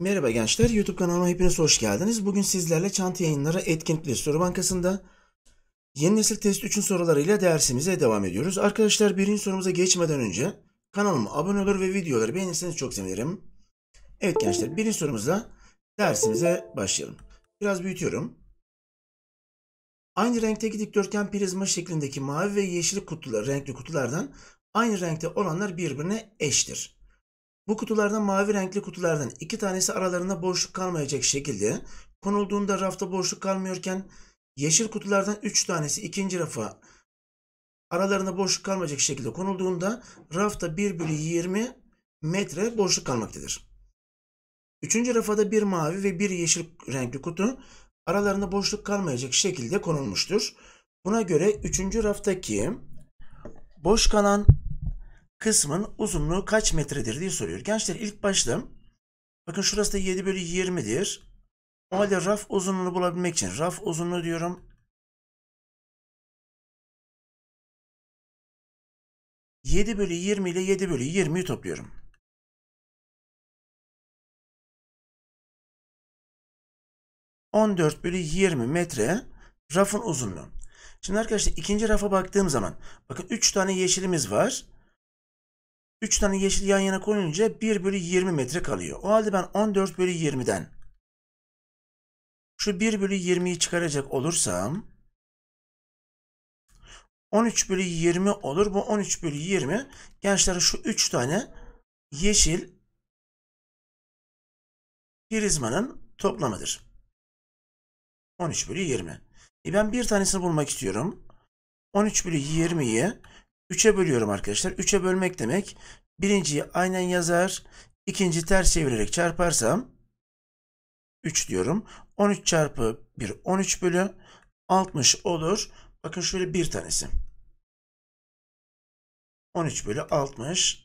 Merhaba gençler, YouTube kanalıma hepiniz hoş geldiniz. Bugün sizlerle çanta yayınları etkinlikli soru bankasında yeni nesil test 3'ün sorularıyla dersimize devam ediyoruz. Arkadaşlar birinci sorumuza geçmeden önce kanalıma abone olur ve videoları beğenirseniz çok sevinirim. Evet gençler birinci sorumuzla dersimize başlayalım. Biraz büyütüyorum. Aynı renkteki dikdörtgen prizma şeklindeki mavi ve yeşil kutular, renkli kutulardan aynı renkte olanlar birbirine eştir. Bu kutulardan mavi renkli kutulardan iki tanesi aralarında boşluk kalmayacak şekilde konulduğunda rafta boşluk kalmıyorken yeşil kutulardan üç tanesi ikinci rafa aralarında boşluk kalmayacak şekilde konulduğunda rafta 1 bölü 20 metre boşluk kalmaktadır. Üçüncü rafada bir mavi ve bir yeşil renkli kutu aralarında boşluk kalmayacak şekilde konulmuştur. Buna göre üçüncü raftaki boş kalan kısmın uzunluğu kaç metredir diye soruyor. Gençler ilk başta bakın şurası da 7 bölü 20'dir. O halde raf uzunluğunu bulabilmek için raf uzunluğu diyorum. yedi bölü yirmi ile yedi bölü yirmiyi topluyorum. On dört bölü yirmi metre rafın uzunluğu. Şimdi arkadaşlar ikinci rafa baktığım zaman... ...bakın üç tane yeşilimiz var. 3 tane yeşil yan yana koyunca 1 bölü 20 metre kalıyor. O halde ben 14 bölü 20'den şu 1 bölü 20'yi çıkaracak olursam 13 bölü 20 olur. Bu 13 bölü 20 gençler şu 3 tane yeşil prizmanın toplamıdır. 13 bölü 20. E ben bir tanesini bulmak istiyorum. 13 bölü 20'yi 3'e bölüyorum arkadaşlar. 3'e bölmek demek birinciyi aynen yazar. ikinci ters çevirerek çarparsam 3 diyorum. 13 çarpı 1 13 bölü 60 olur. Bakın şöyle bir tanesi. 13 bölü 60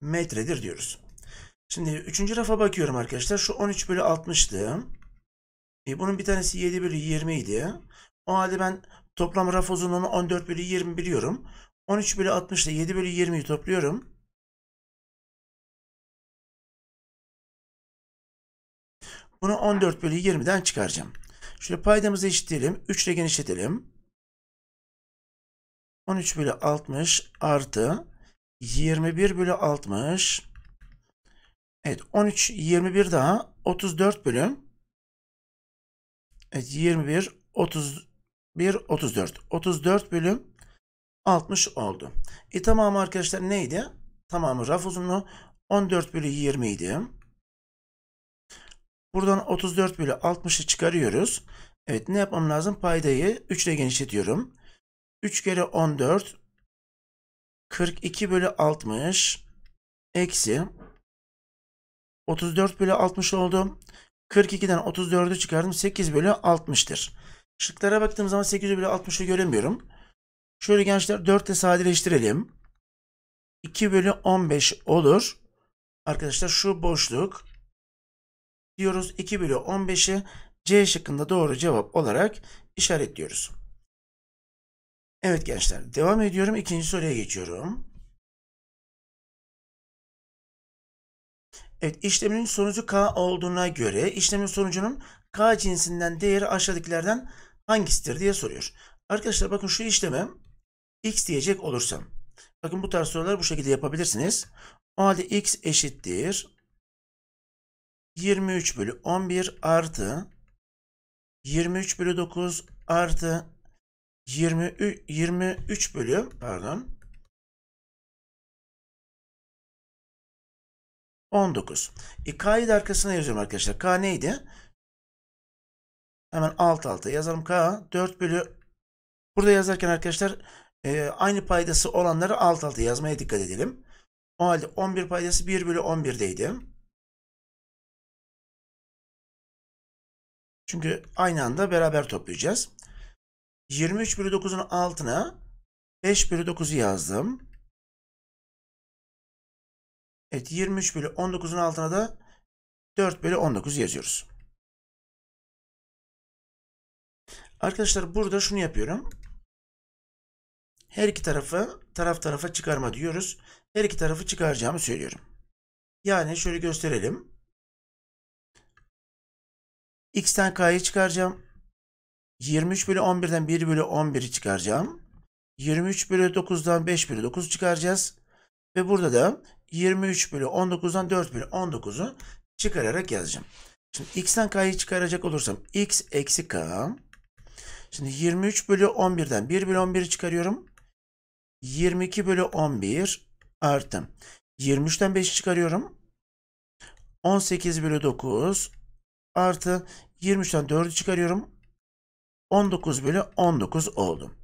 metredir diyoruz. Şimdi 3. rafa bakıyorum arkadaşlar. Şu 13 bölü 60'tı. E, bunun bir tanesi 7 bölü 20 idi. O halde ben Toplam raf uzunluğunu 14 bölü 20 biliyorum. 13 bölü 60 ile 7 bölü 20'yi topluyorum. Bunu 14 bölü 20'den çıkaracağım. Şöyle paydamızı eşitleyelim. 3 ile genişletelim. 13 bölü 60 artı 21 bölü 60 Evet 13 21 daha 34 bölü Evet 21 30 1, 34. 34 bölüm 60 oldu. E tamamı arkadaşlar neydi? Tamamı raf uzunluğu 14 bölü 20 idi. Buradan 34 bölü 60'ı çıkarıyoruz. Evet ne yapmam lazım? Paydayı 3 ile genişletiyorum. 3 kere 14 42 bölü 60 eksi 34 bölü 60 oldu. 42'den 34'ü çıkardım. 8 bölü 60'tır. Şıklara baktığım zaman 800 bölü 60'ı göremiyorum. Şöyle gençler 4 ile sadeleştirelim. 2 bölü 15 olur. Arkadaşlar şu boşluk diyoruz 2 bölü 15'i C şıkkında doğru cevap olarak işaretliyoruz. Evet gençler devam ediyorum. ikinci soruya geçiyorum. Evet işleminin sonucu K olduğuna göre işlemin sonucunun K cinsinden değeri aşağıdakilerden hangisidir diye soruyor. Arkadaşlar bakın şu işleme x diyecek olursam. Bakın bu tarz sorular bu şekilde yapabilirsiniz. O halde x eşittir. 23 bölü 11 artı 23 bölü 9 artı 23, 23 bölü pardon 19. E, K'yı da arkasına yazıyorum arkadaşlar. K neydi? Hemen alt alta yazalım K 4 bölü. Burada yazarken arkadaşlar e, aynı paydası olanları alt alta yazmaya dikkat edelim. O halde 11 paydası 1 bölü 11'deydi. Çünkü aynı anda beraber toplayacağız. 23 bölü 9'un altına 5 bölü 9'u yazdım. Evet 23 bölü 19'un altına da 4 bölü 19 yazıyoruz. Arkadaşlar burada şunu yapıyorum. Her iki tarafı taraf tarafa çıkarma diyoruz. Her iki tarafı çıkaracağımı söylüyorum. Yani şöyle gösterelim. X'ten K'yı çıkaracağım. 23 bölü 11'den 1 bölü 11'i çıkaracağım. 23 bölü 9'dan 5 bölü 9 çıkaracağız. Ve burada da 23 bölü 19'dan 4 bölü 19'u çıkararak yazacağım. Şimdi x'ten k'yı çıkaracak olursam x eksi k Şimdi 23 bölü 11'den 1 bölü 11'i çıkarıyorum. 22 bölü 11 artı. 23'ten 5'i çıkarıyorum. 18 bölü 9 artı 23'ten 4'ü çıkarıyorum. 19 bölü 19 oldu.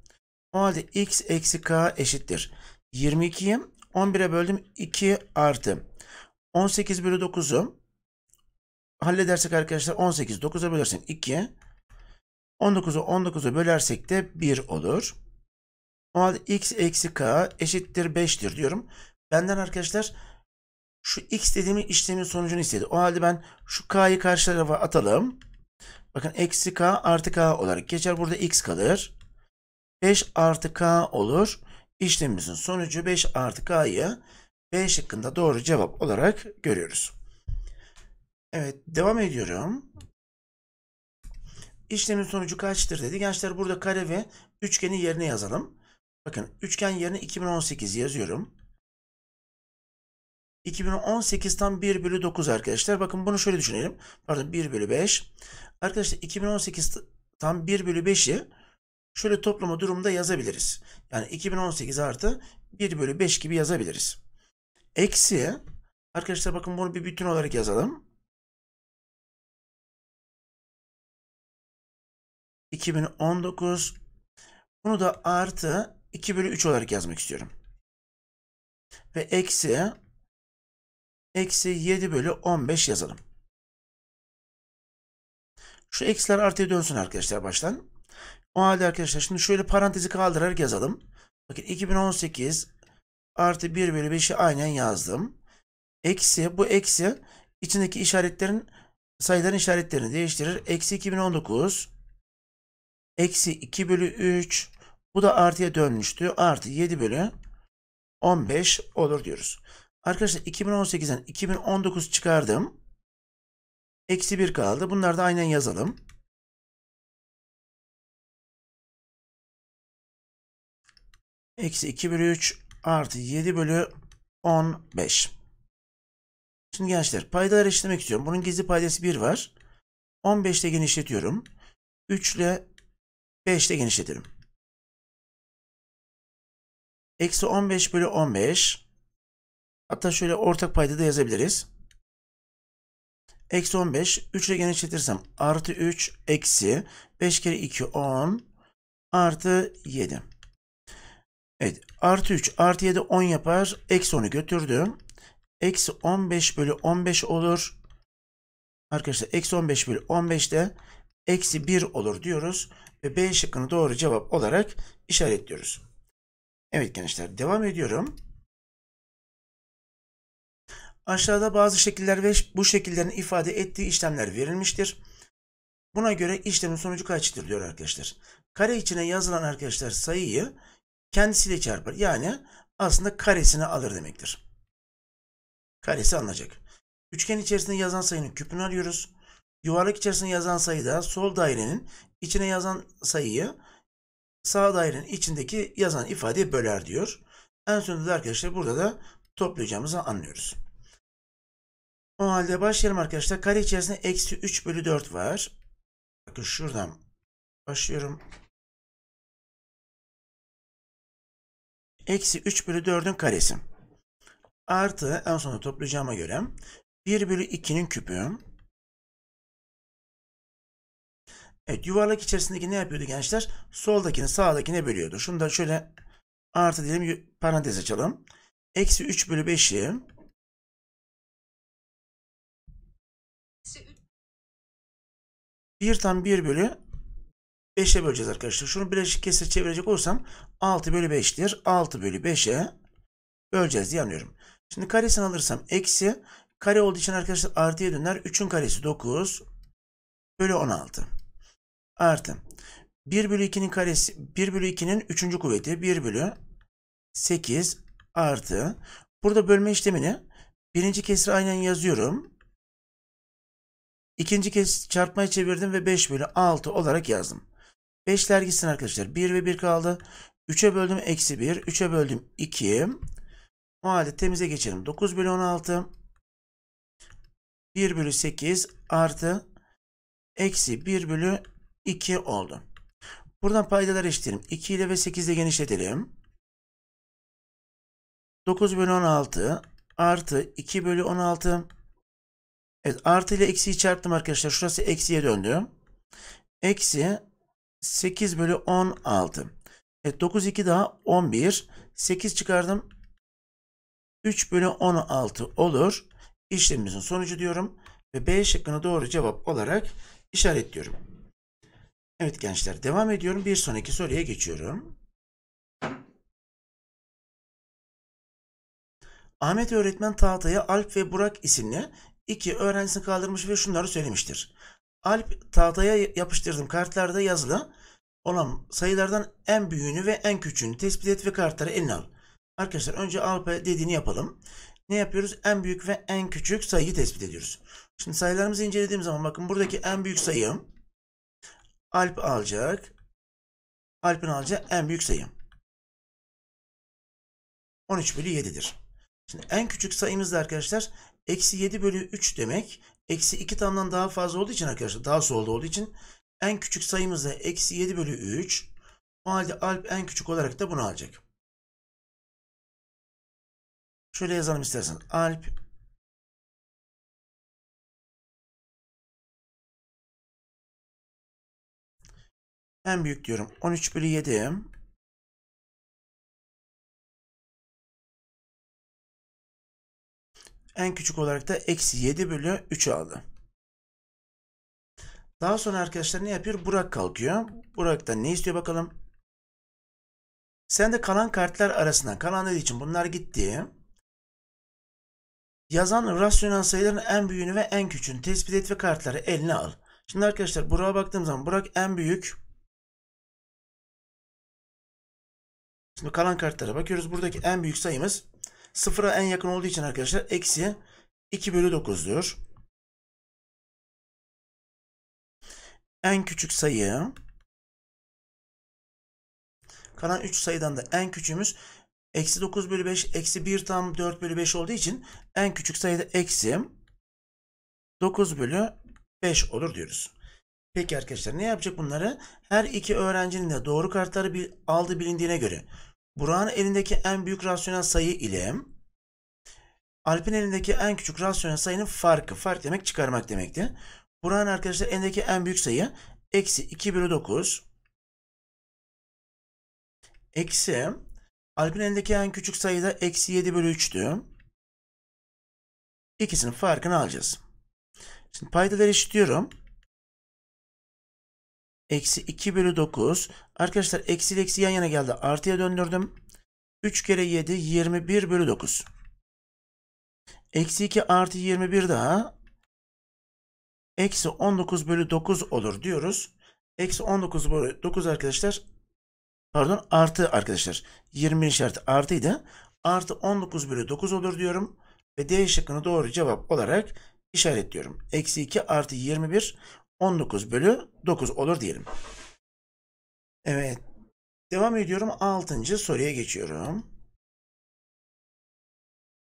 O halde x eksi k eşittir. 22'yi 11'e böldüm 2 artı. 18 bölü 9'u halledersek arkadaşlar 18 9'a bölersin 2. 19'u 19'u bölersek de 1 olur. O halde x eksi k eşittir 5'tir diyorum. Benden arkadaşlar şu x dediğimi işlemin sonucunu istedi. O halde ben şu k'yı karşı tarafa atalım. Bakın eksi k artı k olarak geçer. Burada x kalır. 5 artı k olur. İşlemimizin sonucu 5 artı k'yı 5 şıkkında doğru cevap olarak görüyoruz. Evet devam ediyorum. İşlemin sonucu kaçtır dedi. Gençler burada kare ve üçgeni yerine yazalım. Bakın üçgen yerine 2018 yazıyorum. 2018 tam 1 bölü 9 arkadaşlar. Bakın bunu şöyle düşünelim. Pardon 1 bölü 5. Arkadaşlar 2018 tam 1 bölü 5'i şöyle toplama durumda yazabiliriz. Yani 2018 artı 1 bölü 5 gibi yazabiliriz. Eksi arkadaşlar bakın bunu bir bütün olarak yazalım. 2019 bunu da artı 2 bölü 3 olarak yazmak istiyorum. Ve eksi eksi 7 bölü 15 yazalım. Şu eksiler artıya dönsün arkadaşlar baştan. O halde arkadaşlar şimdi şöyle parantezi kaldırarak yazalım. Bakın 2018 artı 1 bölü 5'i aynen yazdım. Eksi bu eksi içindeki işaretlerin sayıların işaretlerini değiştirir. Eksi 2019 Eksi 2 bölü 3. Bu da artıya dönmüştü. Artı 7 bölü 15 olur diyoruz. Arkadaşlar 2018'den 2019 çıkardım. Eksi 1 kaldı. Bunları da aynen yazalım. Eksi 2 bölü 3 artı 7 bölü 15. Şimdi gençler paydaları eşitlemek istiyorum. Bunun gizli paydası 1 var. 15 ile genişletiyorum. 3 ile 5 ile genişletelim. Eksi 15 bölü 15. Hatta şöyle ortak payda da yazabiliriz. Eksi 15. 3 ile genişletirsem artı 3 eksi 5 kere 2 10 artı 7. Evet artı 3 artı 7 10 yapar. Eksi 10'u götürdüm. Eksi 15 bölü 15 olur. Arkadaşlar eksi 15 bölü 15 de eksi 1 olur diyoruz ve B şıkkını doğru cevap olarak işaretliyoruz. Evet gençler devam ediyorum. Aşağıda bazı şekiller ve bu şekillerin ifade ettiği işlemler verilmiştir. Buna göre işlemin sonucu kaçtır diyor arkadaşlar. Kare içine yazılan arkadaşlar sayıyı kendisiyle çarpar. Yani aslında karesini alır demektir. Karesi alınacak. Üçgen içerisinde yazan sayının küpünü alıyoruz yuvarlak içerisine yazan sayıda sol dairenin içine yazan sayıyı sağ dairenin içindeki yazan ifadeye böler diyor. En sonunda da arkadaşlar burada da toplayacağımızı anlıyoruz. O halde başlayalım arkadaşlar. Kare içerisinde eksi 3 bölü 4 var. Bakın şuradan başlıyorum. Eksi 3 bölü 4'ün karesi. Artı en sonunda toplayacağıma göre 1 bölü 2'nin küpü Evet yuvarlak içerisindeki ne yapıyordu gençler? Soldakini sağdakine bölüyordu. Şunu da şöyle artı diyelim parantez açalım. Eksi 3 bölü 5'i bir tam 1 bölü 5'e böleceğiz arkadaşlar. Şunu bileşik kesir çevirecek olsam 6 bölü 5'tir. 6 bölü 5'e böleceğiz diye anlıyorum. Şimdi karesini alırsam eksi kare olduğu için arkadaşlar artıya döner. 3'ün karesi 9 bölü 16 artı 1 bölü 2'nin karesi 1 bölü 2'nin 3. kuvveti 1 bölü 8 artı burada bölme işlemini birinci kesri aynen yazıyorum. İkinci kez çarpmaya çevirdim ve 5 bölü 6 olarak yazdım. 5'ler gitsin arkadaşlar. 1 ve 1 kaldı. 3'e böldüm eksi 1. 3'e böldüm 2. O halde temize geçelim. 9 bölü 16. 1 bölü 8 artı eksi 1 bölü 2 oldu. Buradan paydalar eşitleyelim. 2 ile ve 8 ile genişletelim. 9 bölü 16 artı 2 bölü 16 Evet artı ile eksiyi çarptım arkadaşlar. Şurası eksiye döndü. Eksi 8 bölü 16. Evet 9 2 daha 11. 8 çıkardım. 3 bölü 16 olur. İşlemimizin sonucu diyorum. Ve B şıkkını doğru cevap olarak işaretliyorum. Evet gençler devam ediyorum. Bir sonraki soruya geçiyorum. Ahmet öğretmen tahtaya Alp ve Burak isimli iki öğrencisini kaldırmış ve şunları söylemiştir. Alp tahtaya yapıştırdım kartlarda yazılı olan sayılardan en büyüğünü ve en küçüğünü tespit et ve kartları eline al. Arkadaşlar önce Alp'e dediğini yapalım. Ne yapıyoruz? En büyük ve en küçük sayıyı tespit ediyoruz. Şimdi sayılarımızı incelediğim zaman bakın buradaki en büyük sayım Alp alacak. Alp'in alacağı en büyük sayım. 13 bölü 7'dir. Şimdi en küçük sayımız da arkadaşlar eksi 7 bölü 3 demek. Eksi 2 tamdan daha fazla olduğu için arkadaşlar daha solda olduğu için en küçük sayımız da eksi 7 bölü 3. O halde alp en küçük olarak da bunu alacak. Şöyle yazalım istersen. Alp En büyük diyorum. 13 bölü 7. En küçük olarak da eksi 7 bölü 3 aldı. Daha sonra arkadaşlar ne yapıyor? Burak kalkıyor. Burak da ne istiyor bakalım. Sen de kalan kartlar arasından kalan dediği için bunlar gitti. Yazan rasyonel sayıların en büyüğünü ve en küçüğünü tespit et ve kartları eline al. Şimdi arkadaşlar Burak'a baktığım zaman Burak en büyük Şimdi kalan kartlara bakıyoruz. Buradaki en büyük sayımız sıfıra en yakın olduğu için arkadaşlar eksi 2 bölü 9 diyor. En küçük sayı kalan 3 sayıdan da en küçüğümüz eksi 9 bölü 5 eksi 1 tam 4 bölü 5 olduğu için en küçük sayıda eksi 9 bölü 5 olur diyoruz. Peki arkadaşlar ne yapacak bunları? Her iki öğrencinin de doğru kartları aldı bilindiğine göre Burak'ın elindeki en büyük rasyonel sayı ile Alp'in elindeki en küçük rasyonel sayının farkı. Fark demek çıkarmak demekti. Burak'ın arkadaşlar elindeki en büyük sayı eksi 2 bölü 9 eksi Alp'in elindeki en küçük sayı da eksi 7 bölü 3'tü. İkisinin farkını alacağız. Şimdi paydaları eşitliyorum. Eksi 2 bölü 9. Arkadaşlar eksi eksi yan yana geldi. Artıya döndürdüm. 3 kere 7 21 bölü 9. Eksi 2 artı 21 daha. Eksi 19 bölü 9 olur diyoruz. Eksi 19 bölü 9 arkadaşlar. Pardon artı arkadaşlar. 20 işareti artıydı. Artı 19 bölü 9 olur diyorum. Ve D şıkkını doğru cevap olarak işaretliyorum. Eksi 2 artı 21 19 bölü 9 olur diyelim. Evet. Devam ediyorum. 6. soruya geçiyorum.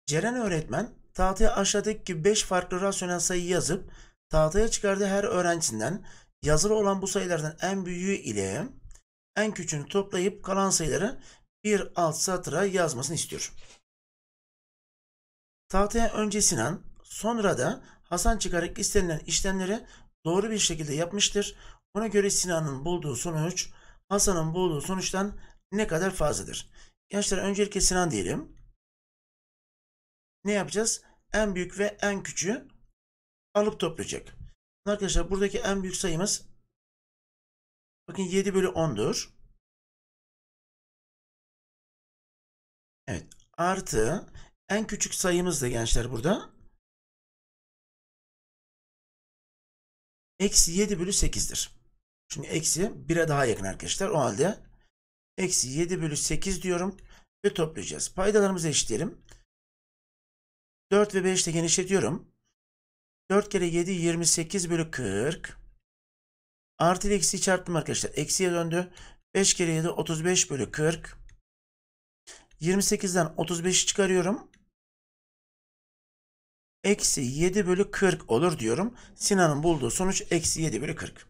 Ceren öğretmen tahtaya aşağıdaki 5 farklı rasyonel sayı yazıp tahtaya çıkardığı her öğrencisinden yazılı olan bu sayılardan en büyüğü ile en küçüğünü toplayıp kalan sayıları bir alt satıra yazmasını istiyor. Tahtaya önce Sinan, sonra da Hasan çıkarak istenilen işlemleri doğru bir şekilde yapmıştır. Ona göre Sinan'ın bulduğu sonuç Hasan'ın bulduğu sonuçtan ne kadar fazladır. Gençler öncelikle Sinan diyelim. Ne yapacağız? En büyük ve en küçüğü alıp toplayacak. Arkadaşlar buradaki en büyük sayımız bakın 7 bölü 10'dur. Evet. Artı en küçük sayımız da gençler burada eksi 7 bölü 8'dir. Çünkü eksi 1'e daha yakın arkadaşlar. O halde eksi 7 bölü 8 diyorum ve toplayacağız. Paydalarımızı eşitleyelim. 4 ve 5 ile genişletiyorum. 4 kere 7 28 bölü 40. Artı ile eksi çarptım arkadaşlar. Eksiye döndü. 5 kere 7 35 bölü 40. 28'den 35'i çıkarıyorum eksi 7 bölü 40 olur diyorum. Sinan'ın bulduğu sonuç eksi 7 bölü 40.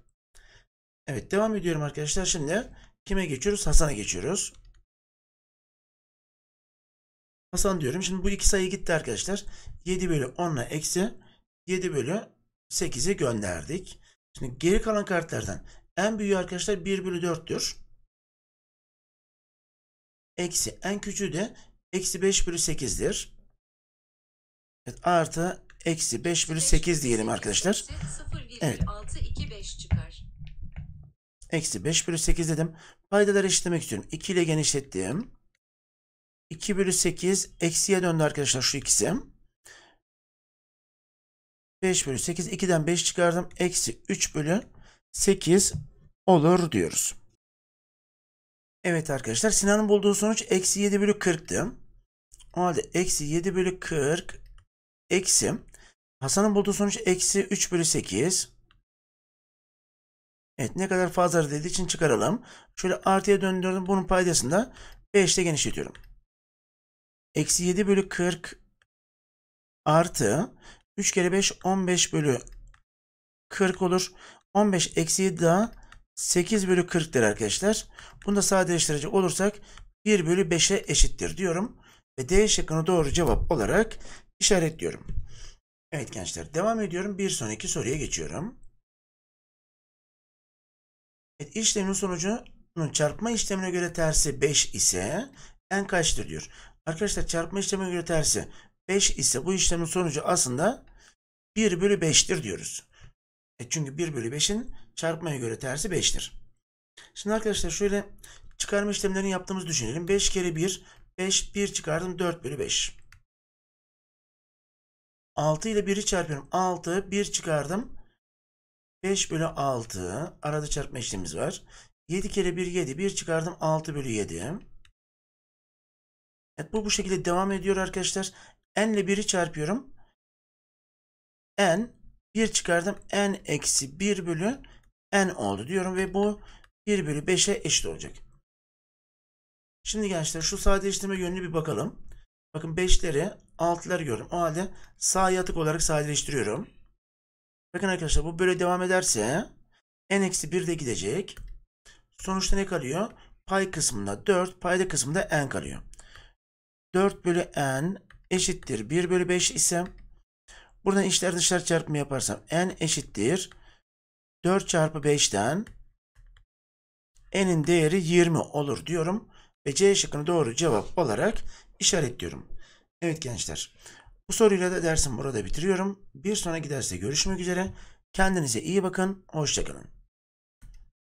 Evet devam ediyorum arkadaşlar. Şimdi kime geçiyoruz? Hasan'a geçiyoruz. Hasan diyorum. Şimdi bu iki sayı gitti arkadaşlar. 7 bölü 10 ile eksi 7 bölü 8'i gönderdik. Şimdi geri kalan kartlardan en büyüğü arkadaşlar 1 bölü 4'tür. Eksi en küçüğü de eksi 5 bölü 8'dir. Evet, artı eksi 5 bölü 8 diyelim arkadaşlar. Evet. çıkar. Eksi 5 bölü 8 dedim. Paydaları eşitlemek istiyorum. 2 ile genişlettim. 2 bölü 8 eksiye döndü arkadaşlar şu ikisi. 5 bölü 8 2'den 5 çıkardım. Eksi 3 bölü 8 olur diyoruz. Evet arkadaşlar Sinan'ın bulduğu sonuç eksi 7 bölü 40'tı. O halde eksi 7 bölü 40 eksi Hasan'ın bulduğu sonuç eksi 3 bölü 8. Evet ne kadar fazladır dediği için çıkaralım. Şöyle artıya döndürdüm. Bunun paydasını da 5 ile genişletiyorum. Eksi 7 bölü 40 artı 3 kere 5 15 bölü 40 olur. 15 eksi 7 daha 8 bölü 40'tır arkadaşlar. Bunu da sadeleştirecek olursak 1 bölü 5'e eşittir diyorum. Ve D şıkkını doğru cevap olarak işaretliyorum. Evet gençler devam ediyorum. Bir sonraki soruya geçiyorum. Evet, işlemin sonucunun çarpma işlemine göre tersi 5 ise en kaçtır diyor. Arkadaşlar çarpma işlemine göre tersi 5 ise bu işlemin sonucu aslında 1 bölü 5'tir diyoruz. E çünkü 1 bölü 5'in çarpmaya göre tersi 5'tir. Şimdi arkadaşlar şöyle çıkarma işlemlerini yaptığımızı düşünelim. 5 kere 1, 5, 1 çıkardım 4 bölü 5. 6 ile 1'i çarpıyorum. 6, 1 çıkardım. 5 bölü 6. Arada çarpma işlemimiz var. 7 kere 1, 7. 1 çıkardım. 6 bölü 7. Evet, bu bu şekilde devam ediyor arkadaşlar. N ile 1'i çarpıyorum. N 1 çıkardım. N eksi 1 bölü N oldu diyorum ve bu 1 bölü 5'e eşit olacak. Şimdi gençler şu sadeleştirme yönüne bir bakalım. Bakın 5'leri 6'ları gördüm. O halde sağ yatık olarak sadeleştiriyorum. Bakın arkadaşlar bu böyle devam ederse n-1 de gidecek. Sonuçta ne kalıyor? Pay kısmında 4, payda kısmında n kalıyor. 4 bölü n eşittir 1 bölü 5 ise buradan içler dışlar çarpımı yaparsam n eşittir 4 çarpı 5'ten n'in değeri 20 olur diyorum. Ve C şıkkını doğru cevap olarak işaretliyorum. Evet gençler. Bu soruyla da dersim burada bitiriyorum. Bir sonraki derste görüşmek üzere. Kendinize iyi bakın. Hoşçakalın.